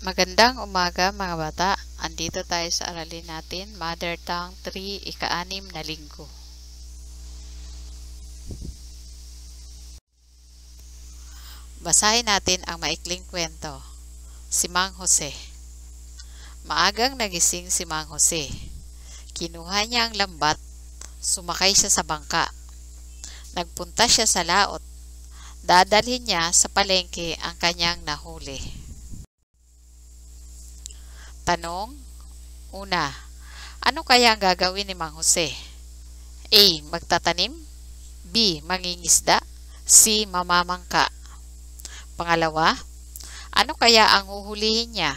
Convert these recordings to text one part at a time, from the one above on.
Magandang umaga mga bata. Andito tayo sa aralin natin, Mother Tongue 3, ika-anim na linggo. Basahin natin ang maikling kwento. Si Mang Jose. Maagang nagising si Mang Jose. Kinuha niya ang lambat, sumakay siya sa bangka. Nagpunta siya sa laot. Dadalhin niya sa palengke ang kanyang nahuli tanong? Una, ano kaya ang gagawin ni Mang Jose? A. Magtatanim B. Mangingisda C. Mamamangka Pangalawa, ano kaya ang huhulihin niya?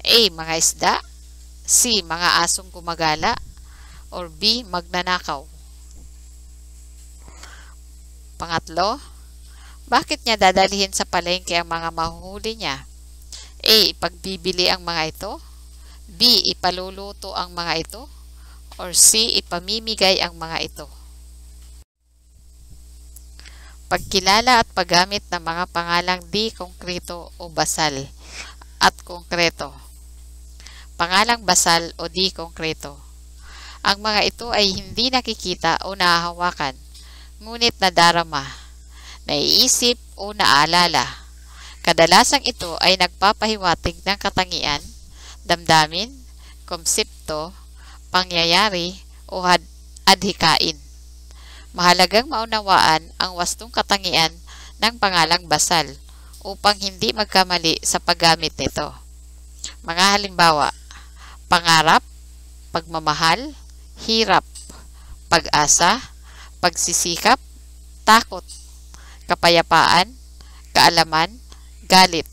A. Mga isda C. Mga asong gumagala or B. Magnanakaw Pangatlo, bakit niya dadalhin sa palengke ang mga mahuhuli niya? A. Pagbibili ang mga ito. B. Ipaluluto ang mga ito. Or C. Ipamimigay ang mga ito. Pagkilala at paggamit ng mga pangalang di konkreto o basal at konkreto. Pangalang basal o di konkreto. Ang mga ito ay hindi nakikita o nahahawakan, ngunit nadarama, naiisip o naalala Kadalasang ito ay nagpapahiwatig ng katangian, damdamin, konsepto, pangyayari, o adhikain. Mahalagang maunawaan ang wastong katangian ng pangalang basal upang hindi magkamali sa paggamit nito. Mga halimbawa, pangarap, pagmamahal, hirap, pag-asa, pagsisikap, takot, kapayapaan, kaalaman, galit.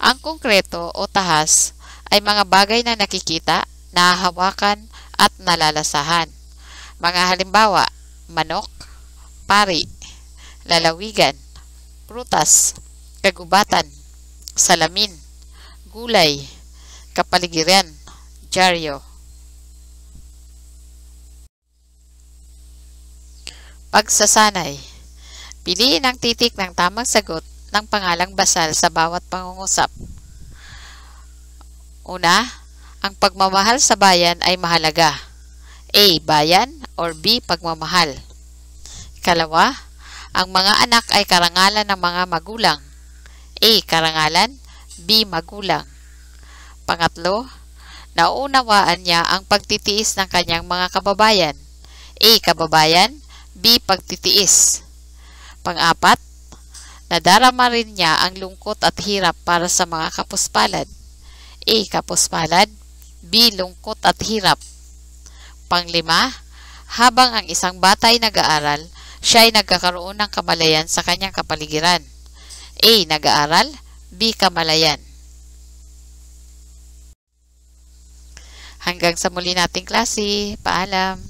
Ang konkreto o tahas ay mga bagay na nakikita, nahahawakan at nalalasahan. Mga halimbawa, manok, pari, lalawigan, prutas, kagubatan, salamin, gulay, kapaligiran, dyaryo. Pagsasanay Piliin ang titik ng tamang sagot ng pangalang basal sa bawat pangungusap. Una, ang pagmamahal sa bayan ay mahalaga. A. Bayan or B. Pagmamahal. Ikalawa, ang mga anak ay karangalan ng mga magulang. A. Karangalan B. Magulang. Pangatlo, naunawaan niya ang pagtitiis ng kanyang mga kababayan. A. Kababayan B. Pagtitiis. Pang-apat, nadarama rin niya ang lungkot at hirap para sa mga kapuspalad. A. Kapuspalad B. Lungkot at hirap pang Panglima, habang ang isang bata ay nag-aaral, siya ay nagkakaroon ng kamalayan sa kanyang kapaligiran. A. Nag-aaral B. Kamalayan Hanggang sa muli nating klase, paalam!